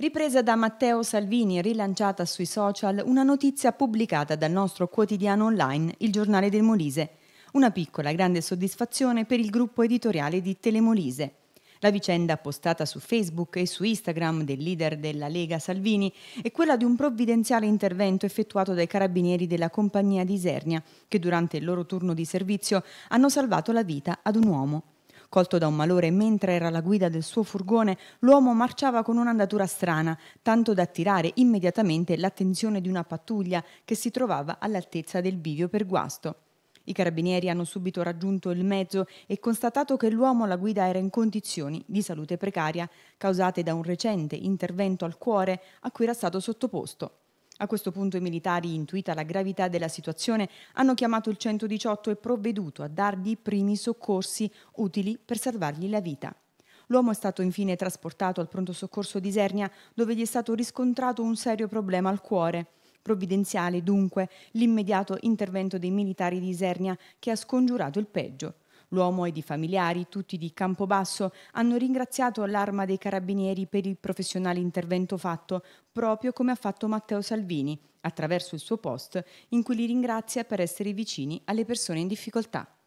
Ripresa da Matteo Salvini e rilanciata sui social una notizia pubblicata dal nostro quotidiano online, il Giornale del Molise. Una piccola grande soddisfazione per il gruppo editoriale di Telemolise. La vicenda postata su Facebook e su Instagram del leader della Lega Salvini è quella di un provvidenziale intervento effettuato dai carabinieri della compagnia di Isernia, che durante il loro turno di servizio hanno salvato la vita ad un uomo. Colto da un malore mentre era alla guida del suo furgone, l'uomo marciava con un'andatura strana, tanto da attirare immediatamente l'attenzione di una pattuglia che si trovava all'altezza del bivio per guasto. I carabinieri hanno subito raggiunto il mezzo e constatato che l'uomo alla guida era in condizioni di salute precaria, causate da un recente intervento al cuore a cui era stato sottoposto. A questo punto i militari, intuita la gravità della situazione, hanno chiamato il 118 e provveduto a dargli i primi soccorsi utili per salvargli la vita. L'uomo è stato infine trasportato al pronto soccorso di Isernia, dove gli è stato riscontrato un serio problema al cuore. Provvidenziale, dunque, l'immediato intervento dei militari di Isernia che ha scongiurato il peggio. L'uomo ed i familiari, tutti di Campobasso, hanno ringraziato l'Arma dei Carabinieri per il professionale intervento fatto, proprio come ha fatto Matteo Salvini, attraverso il suo post, in cui li ringrazia per essere vicini alle persone in difficoltà.